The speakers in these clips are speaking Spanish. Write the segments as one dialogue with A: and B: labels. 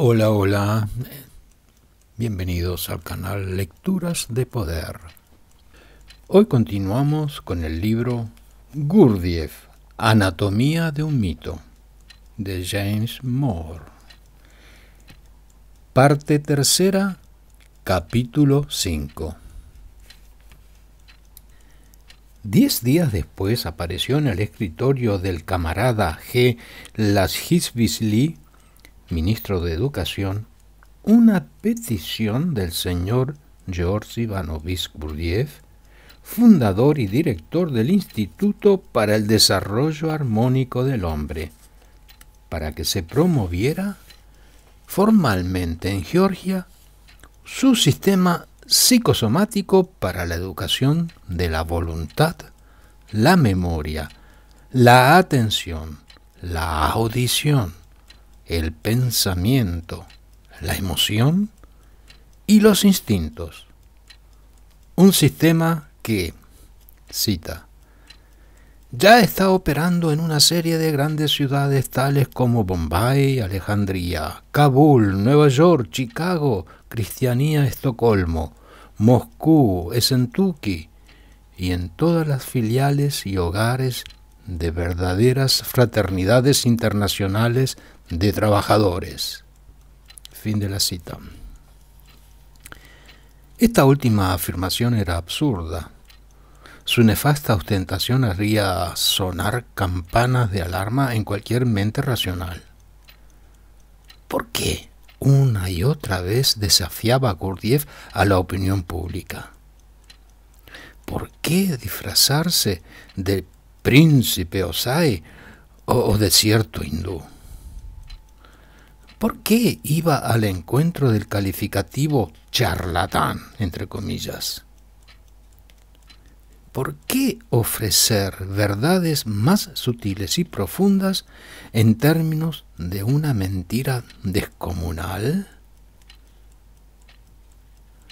A: Hola, hola. Bienvenidos al canal Lecturas de Poder. Hoy continuamos con el libro Gurdjieff, Anatomía de un mito, de James Moore. Parte tercera, capítulo 5. Diez días después apareció en el escritorio del camarada G. Las ministro de Educación, una petición del señor George Ivanovich Burdiev fundador y director del Instituto para el Desarrollo Armónico del Hombre, para que se promoviera formalmente en Georgia su sistema psicosomático para la educación de la voluntad, la memoria, la atención, la audición, el pensamiento, la emoción y los instintos. Un sistema que, cita, ya está operando en una serie de grandes ciudades tales como Bombay, Alejandría, Kabul, Nueva York, Chicago, Cristianía, Estocolmo, Moscú, Esentuki y en todas las filiales y hogares de verdaderas fraternidades internacionales de trabajadores. Fin de la cita. Esta última afirmación era absurda. Su nefasta ostentación haría sonar campanas de alarma en cualquier mente racional. ¿Por qué una y otra vez desafiaba a a la opinión pública? ¿Por qué disfrazarse de príncipe Osai o de cierto hindú? ¿Por qué iba al encuentro del calificativo charlatán, entre comillas? ¿Por qué ofrecer verdades más sutiles y profundas en términos de una mentira descomunal?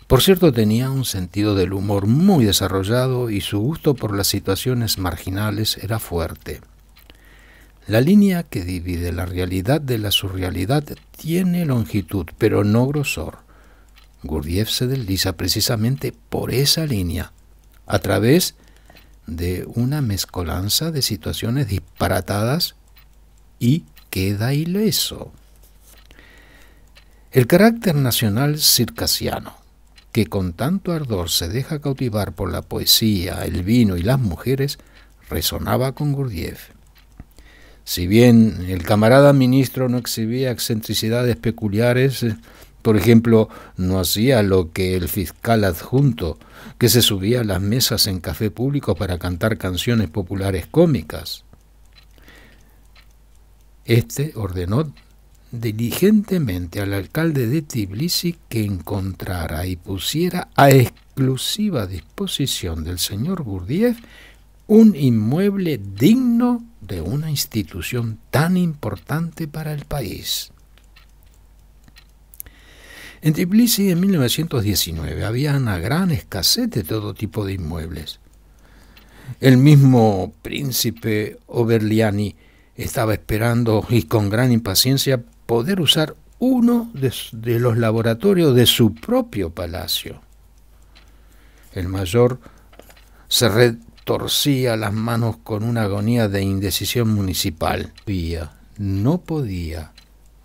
A: Por cierto, tenía un sentido del humor muy desarrollado y su gusto por las situaciones marginales era fuerte. La línea que divide la realidad de la surrealidad tiene longitud, pero no grosor. Gurdjieff se desliza precisamente por esa línea, a través de una mezcolanza de situaciones disparatadas y queda ileso. El carácter nacional circasiano, que con tanto ardor se deja cautivar por la poesía, el vino y las mujeres, resonaba con Gurdjieff. Si bien el camarada ministro no exhibía excentricidades peculiares, eh, por ejemplo, no hacía lo que el fiscal adjunto, que se subía a las mesas en café público para cantar canciones populares cómicas. Este ordenó diligentemente al alcalde de Tbilisi que encontrara y pusiera a exclusiva disposición del señor Gurdiev un inmueble digno de una institución tan importante para el país. En Tbilisi en 1919 había una gran escasez de todo tipo de inmuebles. El mismo príncipe Oberliani estaba esperando y con gran impaciencia poder usar uno de, los laboratorios de su propio palacio. El mayor se, torcía las manos con una agonía de indecisión municipal. No podía,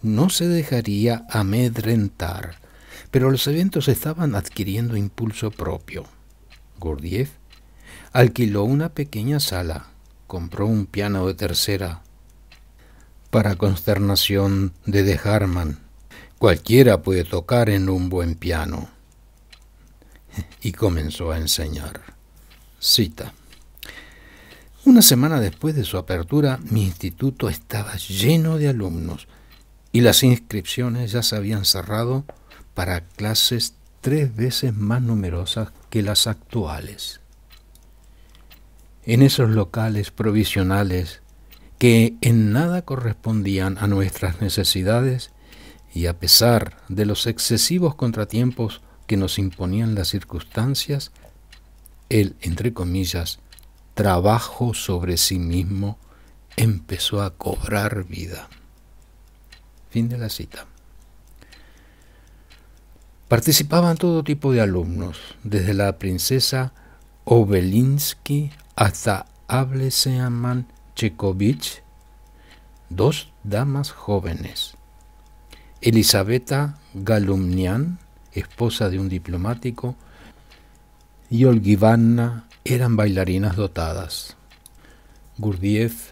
A: no se dejaría amedrentar, pero los eventos estaban adquiriendo impulso propio. Gordiev alquiló una pequeña sala, compró un piano de tercera, para consternación de De Cualquiera puede tocar en un buen piano. Y comenzó a enseñar. Cita. Una semana después de su apertura, mi instituto estaba lleno de alumnos y las inscripciones ya se habían cerrado para clases tres veces más numerosas que las actuales. En esos locales provisionales que en nada correspondían a nuestras necesidades y a pesar de los excesivos contratiempos que nos imponían las circunstancias, el, entre comillas, trabajo sobre sí mismo empezó a cobrar vida. Fin de la cita. Participaban todo tipo de alumnos, desde la princesa Obelinsky hasta Ableseaman Chekovich, dos damas jóvenes. Elisabetta Galumnian, esposa de un diplomático, y Olgivanna eran bailarinas dotadas. Gurdjieff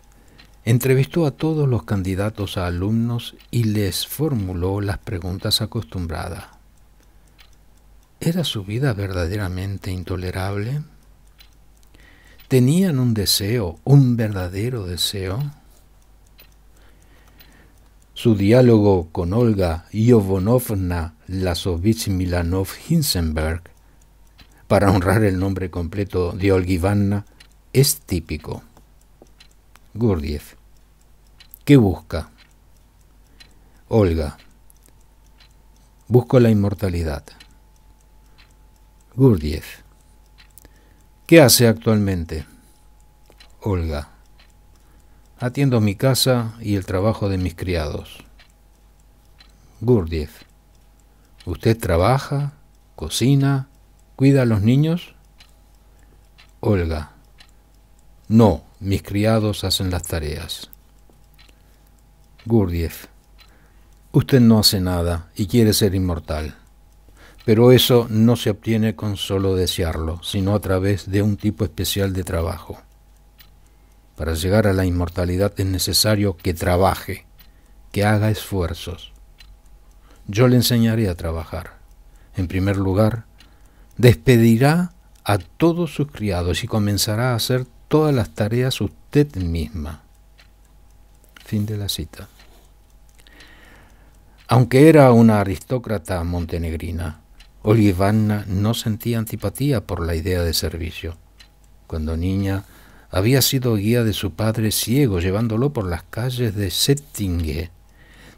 A: entrevistó a todos los candidatos a alumnos y les formuló las preguntas acostumbradas. ¿Era su vida verdaderamente intolerable? ¿Tenían un deseo, un verdadero deseo? Su diálogo con Olga Iovonovna Lazovich Milanov-Hinsenberg para honrar el nombre completo de Olgivanna es típico. Gurdjieff. ¿Qué busca? Olga. Busco la inmortalidad. Gurdjieff. ¿Qué hace actualmente? Olga. Atiendo mi casa y el trabajo de mis criados. Gurdjieff. ¿Usted trabaja? ¿Cocina? ¿Cuida a los niños? Olga. No, mis criados hacen las tareas. Gurdjieff. Usted no hace nada y quiere ser inmortal. Pero eso no se obtiene con solo desearlo, sino a través de un tipo especial de trabajo. Para llegar a la inmortalidad es necesario que trabaje, que haga esfuerzos. Yo le enseñaré a trabajar. En primer lugar, despedirá a todos sus criados y comenzará a hacer todas las tareas usted misma. Fin de la cita. Aunque era una aristócrata montenegrina, Olivana no sentía antipatía por la idea de servicio. Cuando niña, había sido guía de su padre ciego, llevándolo por las calles de Settinge,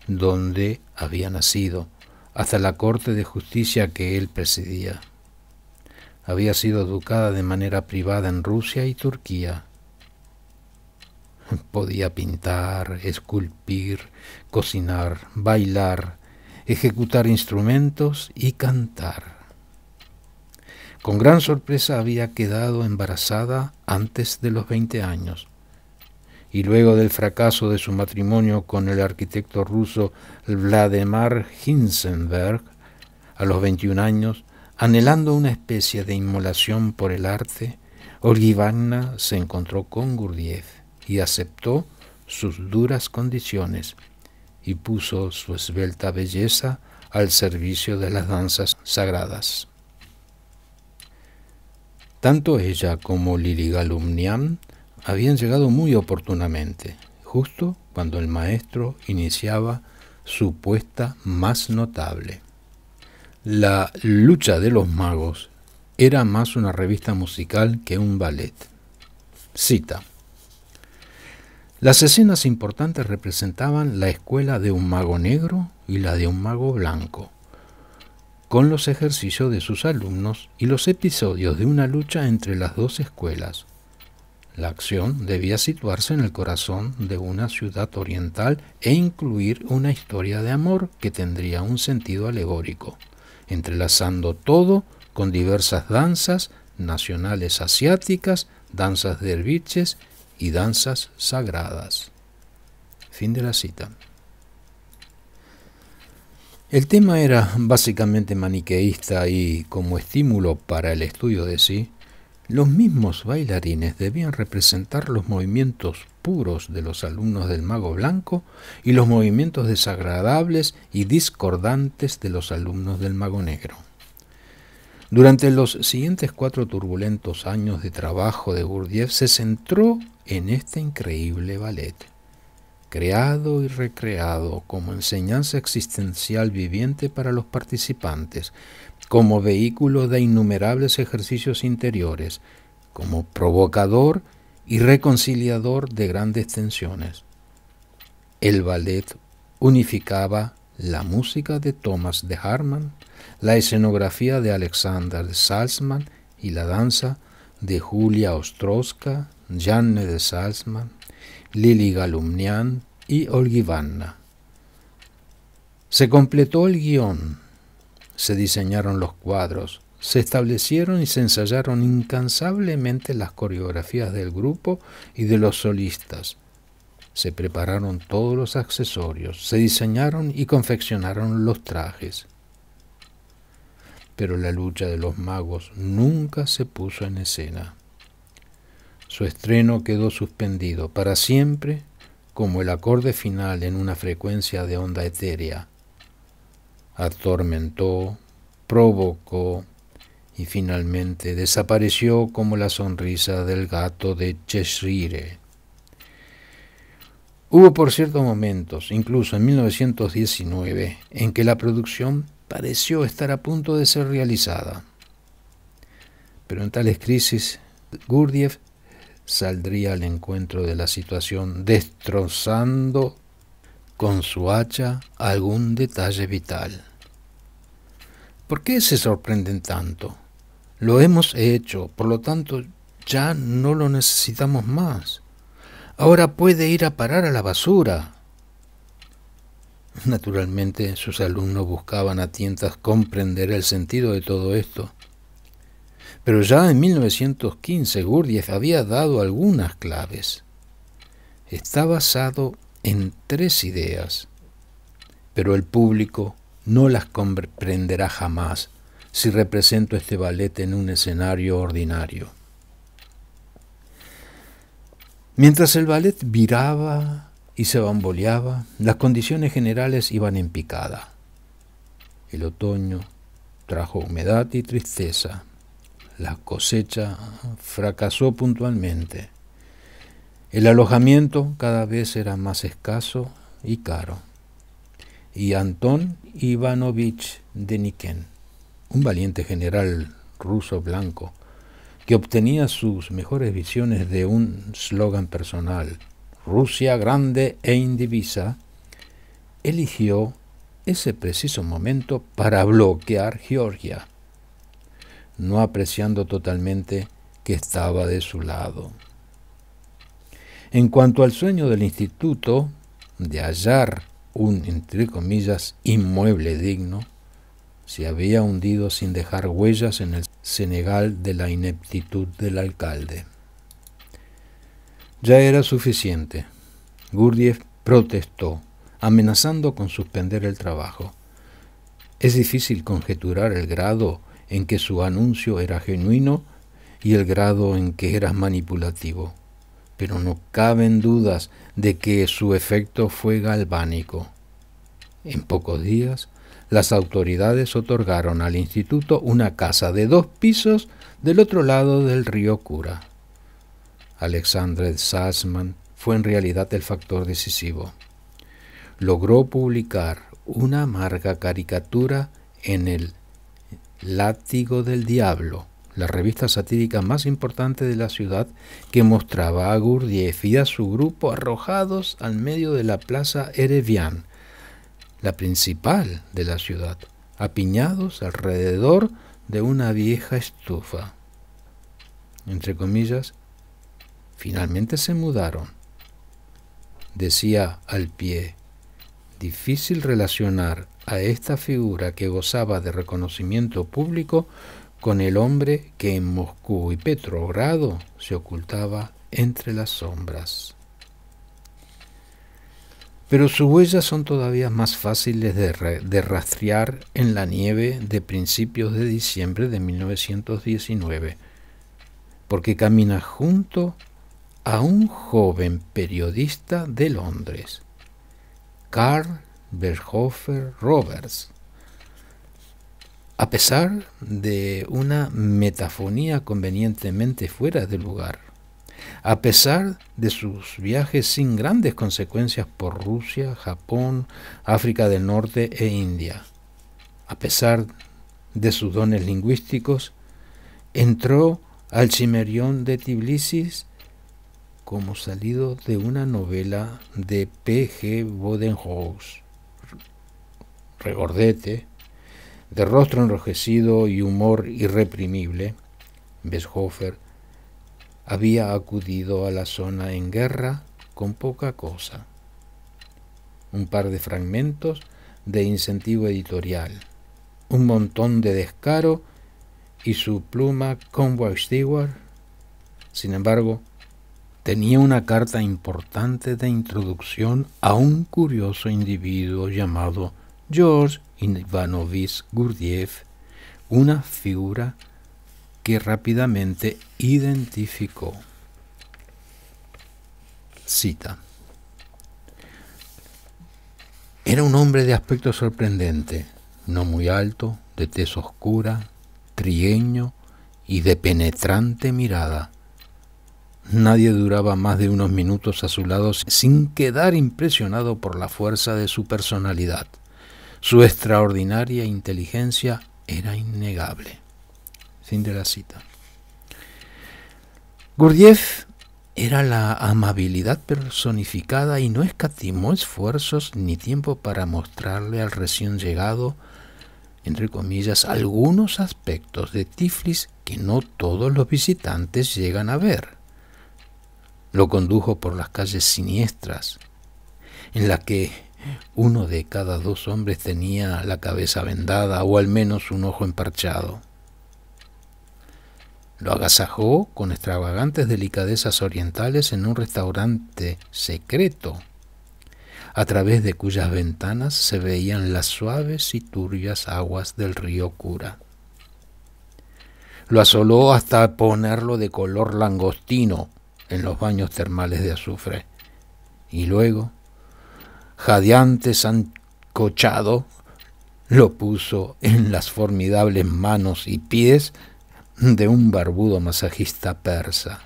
A: donde había nacido, hasta la corte de justicia que él presidía. Había sido educada de manera privada en Rusia y Turquía. Podía pintar, esculpir, cocinar, bailar, ejecutar instrumentos y cantar. Con gran sorpresa había quedado embarazada antes de los 20 años y luego del fracaso de su matrimonio con el arquitecto ruso Vladimir Hinsenberg, a los 21 años, Anhelando una especie de inmolación por el arte, Olgivanna se encontró con Gurdjieff y aceptó sus duras condiciones y puso su esbelta belleza al servicio de las danzas sagradas. Tanto ella como Lili Galumnian habían llegado muy oportunamente, justo cuando el maestro iniciaba su puesta más notable. La lucha de los magos era más una revista musical que un ballet. Cita. Las escenas importantes representaban la escuela de un mago negro y la de un mago blanco, con los ejercicios de sus alumnos y los episodios de una lucha entre las dos escuelas. La acción debía situarse en el corazón de una ciudad oriental e incluir una historia de amor que tendría un sentido alegórico entrelazando todo con diversas danzas nacionales asiáticas, danzas derviches y danzas sagradas. Fin de la cita. El tema era básicamente maniqueísta y, como estímulo para el estudio de sí, los mismos bailarines debían representar los movimientos puros de los alumnos del mago blanco y los movimientos desagradables y discordantes de los alumnos del mago negro. Durante los siguientes cuatro turbulentos años de trabajo de Gurdjieff se centró en este increíble ballet, creado y recreado como enseñanza existencial viviente para los participantes, como vehículo de innumerables ejercicios interiores, como provocador y reconciliador de grandes tensiones. El ballet unificaba la música de Thomas de Harman, la escenografía de Alexander de Salzman y la danza de Julia Ostrowska, Janne de Salzman, Lili Galumnian y Olgivanna. Se completó el guión, se diseñaron los cuadros, se establecieron y se ensayaron incansablemente las coreografías del grupo y de los solistas. Se prepararon todos los accesorios, se diseñaron y confeccionaron los trajes. Pero la lucha de los magos nunca se puso en escena. Su estreno quedó suspendido para siempre como el acorde final en una frecuencia de onda etérea. Atormentó, provocó, y finalmente desapareció como la sonrisa del gato de Cheshire. Hubo por ciertos momentos, incluso en 1919, en que la producción pareció estar a punto de ser realizada. Pero en tales crisis, Gurdjieff saldría al encuentro de la situación destrozando con su hacha algún detalle vital. ¿Por qué se sorprenden tanto? Lo hemos hecho, por lo tanto ya no lo necesitamos más. Ahora puede ir a parar a la basura. Naturalmente sus alumnos buscaban a tientas comprender el sentido de todo esto. Pero ya en 1915 Gurdjieff había dado algunas claves. Está basado en tres ideas, pero el público no las comprenderá jamás si represento este ballet en un escenario ordinario. Mientras el ballet viraba y se bamboleaba, las condiciones generales iban en picada. El otoño trajo humedad y tristeza. La cosecha fracasó puntualmente. El alojamiento cada vez era más escaso y caro. Y Antón Ivanovich de Niken un valiente general ruso blanco que obtenía sus mejores visiones de un slogan personal, Rusia grande e indivisa, eligió ese preciso momento para bloquear Georgia, no apreciando totalmente que estaba de su lado. En cuanto al sueño del instituto de hallar un, entre comillas, inmueble digno, se había hundido sin dejar huellas en el Senegal de la ineptitud del alcalde. Ya era suficiente. Gurdjieff protestó, amenazando con suspender el trabajo. Es difícil conjeturar el grado en que su anuncio era genuino y el grado en que era manipulativo, pero no caben dudas de que su efecto fue galvánico. En pocos días, las autoridades otorgaron al instituto una casa de dos pisos del otro lado del río Cura. Alexandre Sassman fue en realidad el factor decisivo. Logró publicar una amarga caricatura en el Látigo del Diablo, la revista satírica más importante de la ciudad, que mostraba a Gurdjieff y a su grupo arrojados al medio de la plaza Erevian, la principal de la ciudad, apiñados alrededor de una vieja estufa. Entre comillas, finalmente se mudaron. Decía al pie, difícil relacionar a esta figura que gozaba de reconocimiento público con el hombre que en Moscú y Petrogrado se ocultaba entre las sombras pero sus huellas son todavía más fáciles de, rastrear en la nieve de principios de diciembre de 1919, porque camina junto a un joven periodista de Londres, Karl Berhofer Roberts. A pesar de una metafonía convenientemente fuera de lugar, a pesar de sus viajes sin grandes consecuencias por Rusia, Japón, África del Norte e India, a pesar de sus dones lingüísticos, entró al Chimerión de Tbilisi como salido de una novela de P. G. Bodenhaus. Regordete, de rostro enrojecido y humor irreprimible, Beshofer había acudido a la zona en guerra con poca cosa, un par de fragmentos de incentivo editorial, un montón de descaro y su pluma con Stewart. Sin embargo, tenía una carta importante de introducción a un curioso individuo llamado George Ivanovich Gurdiev, una figura que rápidamente identificó. Cita. Era un hombre de aspecto sorprendente, no muy alto, de tez oscura, trieño y de penetrante mirada. Nadie duraba más de unos minutos a su lado sin quedar impresionado por la fuerza de su personalidad. Su extraordinaria inteligencia era innegable de la cita. Gurdjieff era la amabilidad personificada y no escatimó esfuerzos ni tiempo para mostrarle al recién llegado, entre comillas, algunos aspectos de Tiflis que no todos los visitantes llegan a ver. Lo condujo por las calles siniestras, en la que uno de cada dos hombres tenía la cabeza vendada o al menos un ojo emparchado. Lo agasajó con extravagantes delicadezas orientales en un restaurante secreto, a través de cuyas ventanas se veían las suaves y turbias aguas del río Cura. Lo asoló hasta ponerlo de color langostino en los baños termales de azufre. Y luego, jadeante sancochado, lo puso en las formidables manos y pies de un barbudo masajista persa.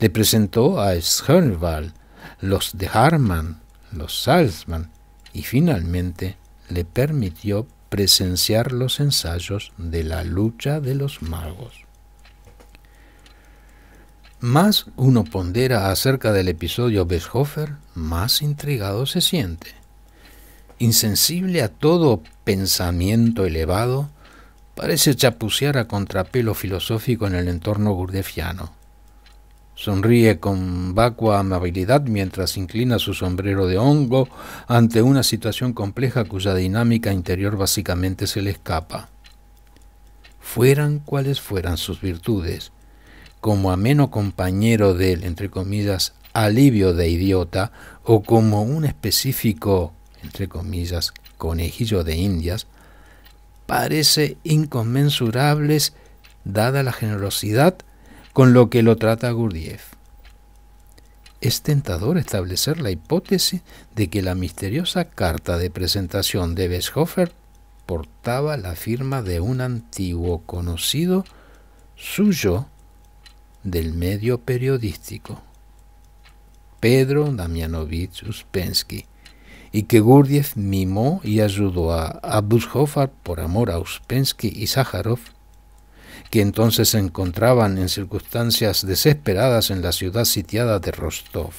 A: Le presentó a Schoenwald, los de Harman, los Salzman, y finalmente le permitió presenciar los ensayos de la lucha de los magos. Más uno pondera acerca del episodio Beshofer, más intrigado se siente. Insensible a todo pensamiento elevado, parece chapucear a contrapelo filosófico en el entorno gurdefiano. Sonríe con vacua amabilidad mientras inclina su sombrero de hongo ante una situación compleja cuya dinámica interior básicamente se le escapa. Fueran cuales fueran sus virtudes, como ameno compañero del, entre comillas, alivio de idiota o como un específico, entre comillas, conejillo de indias, parece inconmensurables dada la generosidad con lo que lo trata Gurdjieff. Es tentador establecer la hipótesis de que la misteriosa carta de presentación de Beshofer portaba la firma de un antiguo conocido suyo del medio periodístico, Pedro Damianovich Uspensky, y que Gurdjieff mimó y ayudó a Abushofer por amor a Uspensky y Sájarov, que entonces se encontraban en circunstancias desesperadas en la ciudad sitiada de Rostov.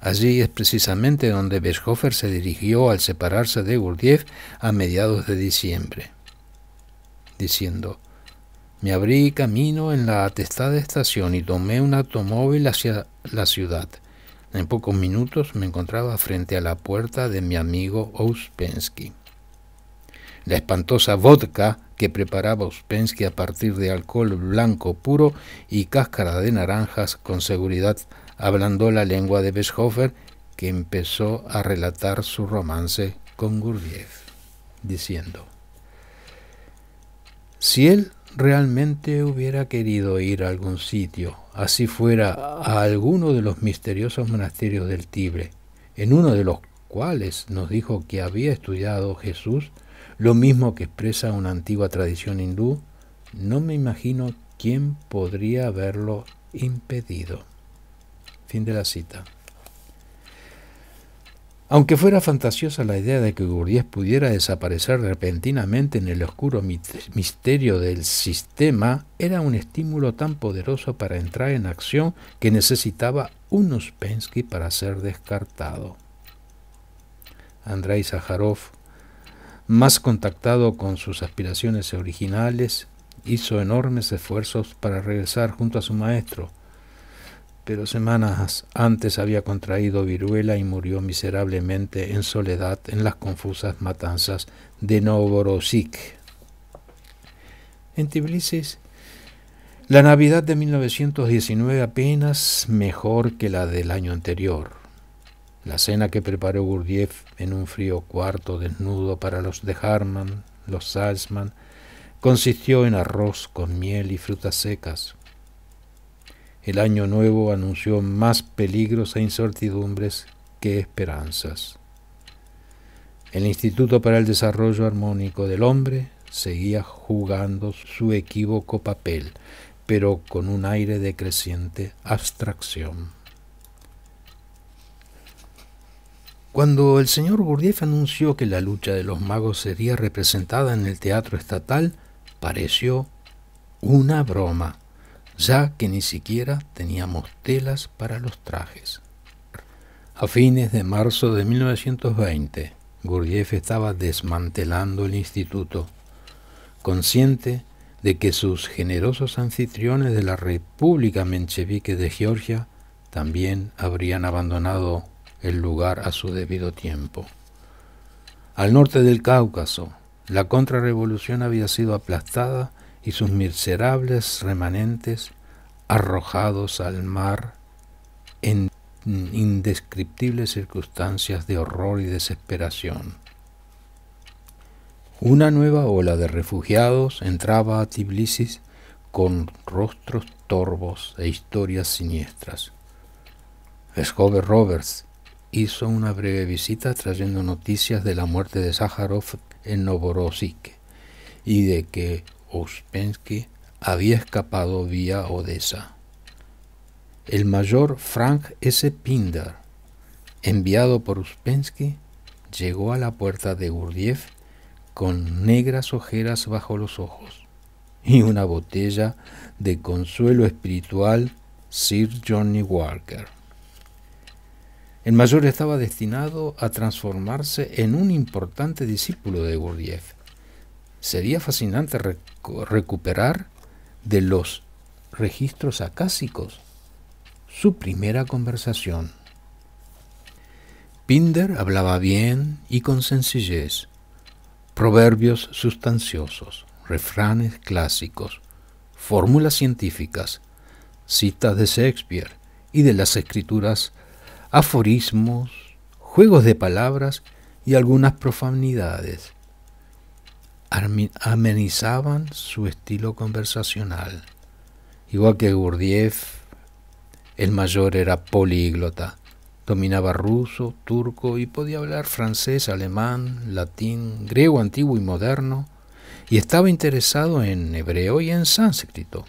A: Allí es precisamente donde Beshofer se dirigió al separarse de Gurdjieff a mediados de diciembre, diciendo: Me abrí camino en la atestada estación y tomé un automóvil hacia la ciudad. En pocos minutos me encontraba frente a la puerta de mi amigo Ouspensky. La espantosa vodka que preparaba Ouspensky a partir de alcohol blanco puro y cáscara de naranjas con seguridad hablando la lengua de Beshofer que empezó a relatar su romance con Gurdjieff, diciendo, si él Realmente hubiera querido ir a algún sitio, así fuera a alguno de los misteriosos monasterios del Tibre, en uno de los cuales nos dijo que había estudiado Jesús, lo mismo que expresa una antigua tradición hindú, no me imagino quién podría haberlo impedido. Fin de la cita. Aunque fuera fantasiosa la idea de que Gurdjieff pudiera desaparecer repentinamente en el oscuro misterio del sistema, era un estímulo tan poderoso para entrar en acción que necesitaba un Uspensky para ser descartado. Andrei Sájarov, más contactado con sus aspiraciones originales, hizo enormes esfuerzos para regresar junto a su maestro, pero semanas antes había contraído viruela y murió miserablemente en soledad en las confusas matanzas de Novorossiysk. En Tbilisi, la Navidad de 1919 apenas mejor que la del año anterior. La cena que preparó Gurdjieff en un frío cuarto desnudo para los de Harman, los Salzman, consistió en arroz con miel y frutas secas, el año nuevo anunció más peligros e incertidumbres que esperanzas. El Instituto para el Desarrollo Armónico del Hombre seguía jugando su equívoco papel, pero con un aire de creciente abstracción. Cuando el señor Gurdjieff anunció que la lucha de los magos sería representada en el teatro estatal, pareció una broma ya que ni siquiera teníamos telas para los trajes. A fines de marzo de 1920, Gurdjieff estaba desmantelando el instituto, consciente de que sus generosos anfitriones de la República Menchevique de Georgia también habrían abandonado el lugar a su debido tiempo. Al norte del Cáucaso, la contrarrevolución había sido aplastada y sus miserables remanentes arrojados al mar en indescriptibles circunstancias de horror y desesperación. Una nueva ola de refugiados entraba a Tbilisi con rostros torvos e historias siniestras. joven Roberts hizo una breve visita trayendo noticias de la muerte de Sájarov en Novorossiysk y de que Uspensky había escapado vía Odessa. El mayor Frank S. Pinder, enviado por Uspensky, llegó a la puerta de Gurdjieff con negras ojeras bajo los ojos y una botella de consuelo espiritual Sir Johnny Walker. El mayor estaba destinado a transformarse en un importante discípulo de Gurdjieff Sería fascinante recuperar de los registros acásicos su primera conversación. Pinder hablaba bien y con sencillez, proverbios sustanciosos, refranes clásicos, fórmulas científicas, citas de Shakespeare y de las escrituras, aforismos, juegos de palabras y algunas profanidades amenizaban su estilo conversacional. Igual que Gurdjieff, el mayor era políglota. Dominaba ruso, turco y podía hablar francés, alemán, latín, griego antiguo y moderno, y estaba interesado en hebreo y en sánscrito.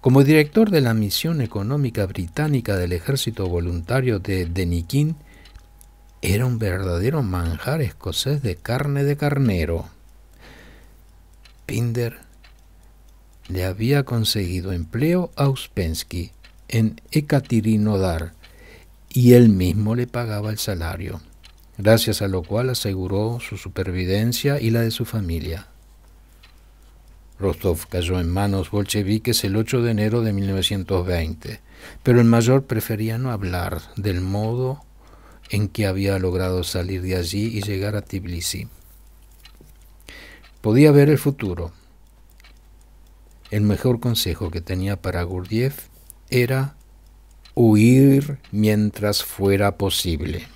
A: Como director de la misión económica británica del ejército voluntario de Denikin, era un verdadero manjar escocés de carne de carnero. Pinder le había conseguido empleo a Uspensky en Ekaterinodar y él mismo le pagaba el salario, gracias a lo cual aseguró su supervivencia y la de su familia. Rostov cayó en manos bolcheviques el 8 de enero de 1920, pero el mayor prefería no hablar del modo en que había logrado salir de allí y llegar a Tbilisi. Podía ver el futuro. El mejor consejo que tenía para Gurdjieff era huir mientras fuera posible.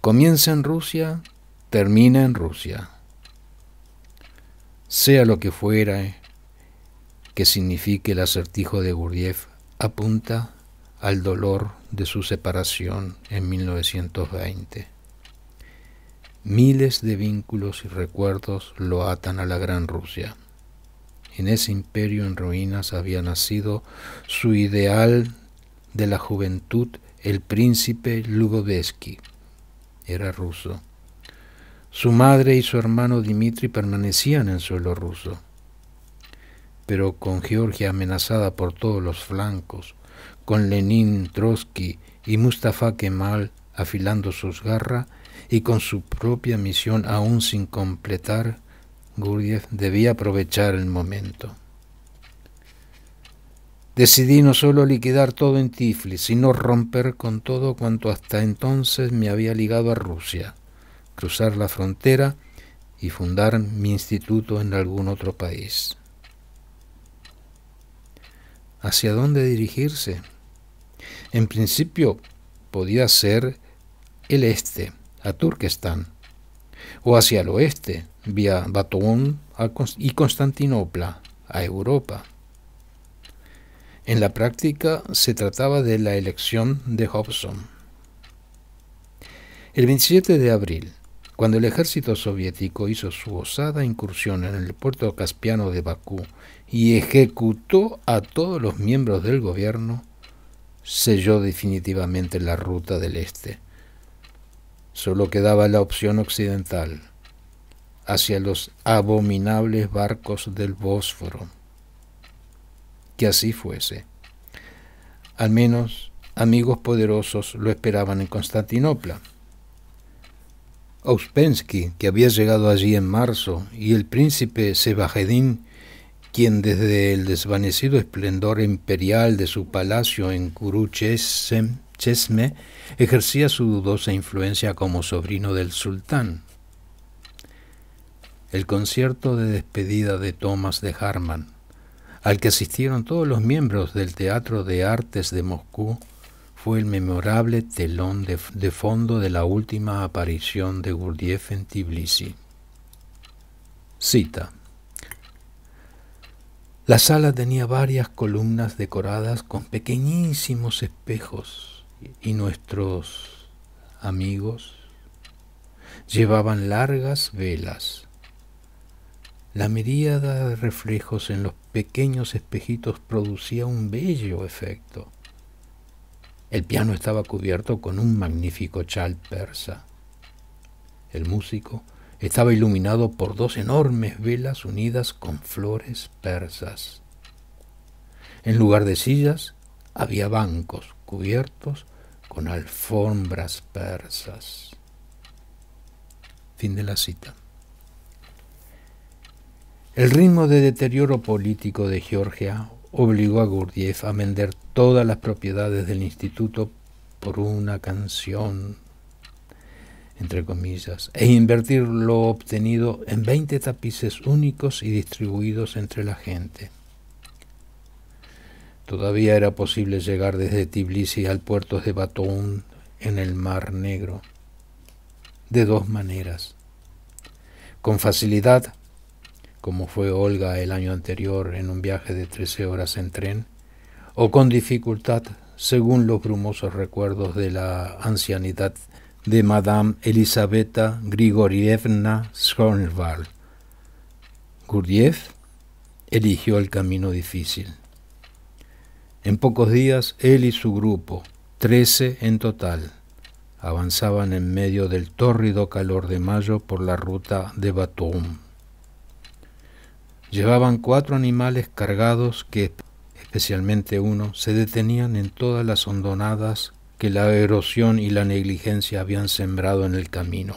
A: Comienza en Rusia, termina en Rusia. Sea lo que fuera que signifique el acertijo de Gurdjieff, apunta al dolor de su separación en 1920. Miles de vínculos y recuerdos lo atan a la Gran Rusia. En ese imperio en ruinas había nacido su ideal de la juventud, el príncipe Lugovetsky. Era ruso. Su madre y su hermano Dimitri permanecían en suelo ruso. Pero con Georgia amenazada por todos los flancos, con Lenin, Trotsky y Mustafa Kemal afilando sus garras y con su propia misión aún sin completar, Gurdjieff debía aprovechar el momento. Decidí no solo liquidar todo en Tiflis, sino romper con todo cuanto hasta entonces me había ligado a Rusia, cruzar la frontera y fundar mi instituto en algún otro país hacia dónde dirigirse. En principio podía ser el este, a Turquestán, o hacia el oeste, vía Batón y Constantinopla, a Europa. En la práctica se trataba de la elección de Hobson. El 27 de abril cuando el ejército soviético hizo su osada incursión en el puerto caspiano de Bakú y ejecutó a todos los miembros del gobierno, selló definitivamente la ruta del este. Solo quedaba la opción occidental, hacia los abominables barcos del Bósforo. Que así fuese. Al menos amigos poderosos lo esperaban en Constantinopla Auspensky, que había llegado allí en marzo, y el príncipe Sevajedín, quien desde el desvanecido esplendor imperial de su palacio en Kuru-Chesme, ejercía su dudosa influencia como sobrino del sultán. El concierto de despedida de Thomas de Harman, al que asistieron todos los miembros del Teatro de Artes de Moscú, fue el memorable telón de, fondo de la última aparición de Gurdjieff en Tbilisi. Cita. La sala tenía varias columnas decoradas con pequeñísimos espejos y nuestros amigos llevaban largas velas. La miríada de reflejos en los pequeños espejitos producía un bello efecto. El piano estaba cubierto con un magnífico chal persa. El músico estaba iluminado por dos enormes velas unidas con flores persas. En lugar de sillas había bancos cubiertos con alfombras persas. Fin de la cita. El ritmo de deterioro político de Georgia obligó a Gurdjieff a vender todas las propiedades del instituto por una canción, entre comillas, e invertir lo obtenido en 20 tapices únicos y distribuidos entre la gente. Todavía era posible llegar desde Tbilisi al puerto de Batón en el Mar Negro, de dos maneras. Con facilidad, como fue Olga el año anterior en un viaje de 13 horas en tren, o con dificultad según los grumosos recuerdos de la ancianidad de Madame Elisabetta Grigorievna Schornwald. Gurdjieff eligió el camino difícil. En pocos días, él y su grupo, trece en total, avanzaban en medio del tórrido calor de mayo por la ruta de Batum. Llevaban cuatro animales cargados que especialmente uno, se detenían en todas las hondonadas que la erosión y la negligencia habían sembrado en el camino.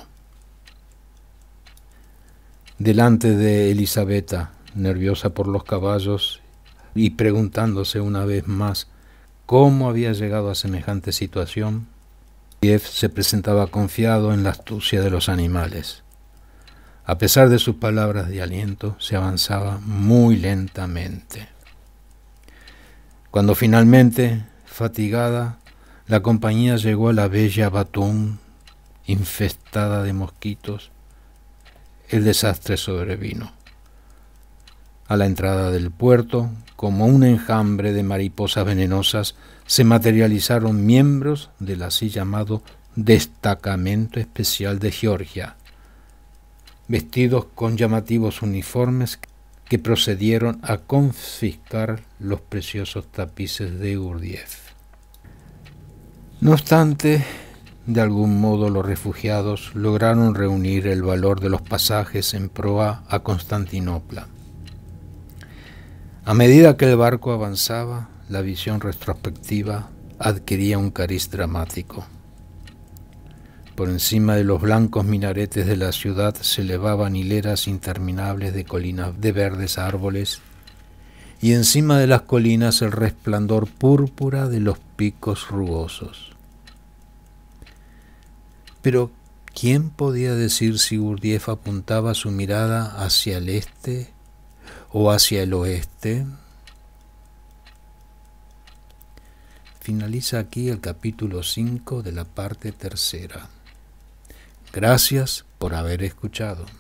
A: Delante de Elisabetta, nerviosa por los caballos y preguntándose una vez más cómo había llegado a semejante situación, Jeff se presentaba confiado en la astucia de los animales. A pesar de sus palabras de aliento, se avanzaba muy lentamente. Cuando finalmente, fatigada, la compañía llegó a la bella Batón, infestada de mosquitos, el desastre sobrevino. A la entrada del puerto, como un enjambre de mariposas venenosas, se materializaron miembros del así llamado Destacamento Especial de Georgia, vestidos con llamativos uniformes que procedieron a confiscar los preciosos tapices de Gurdjieff. No obstante, de algún modo los refugiados lograron reunir el valor de los pasajes en proa a Constantinopla. A medida que el barco avanzaba, la visión retrospectiva adquiría un cariz dramático. Por encima de los blancos minaretes de la ciudad se elevaban hileras interminables de colinas de verdes árboles, y encima de las colinas el resplandor púrpura de los picos rugosos. Pero, ¿quién podía decir si Gurdjieff apuntaba su mirada hacia el este o hacia el oeste? Finaliza aquí el capítulo 5 de la parte tercera. Gracias por haber escuchado.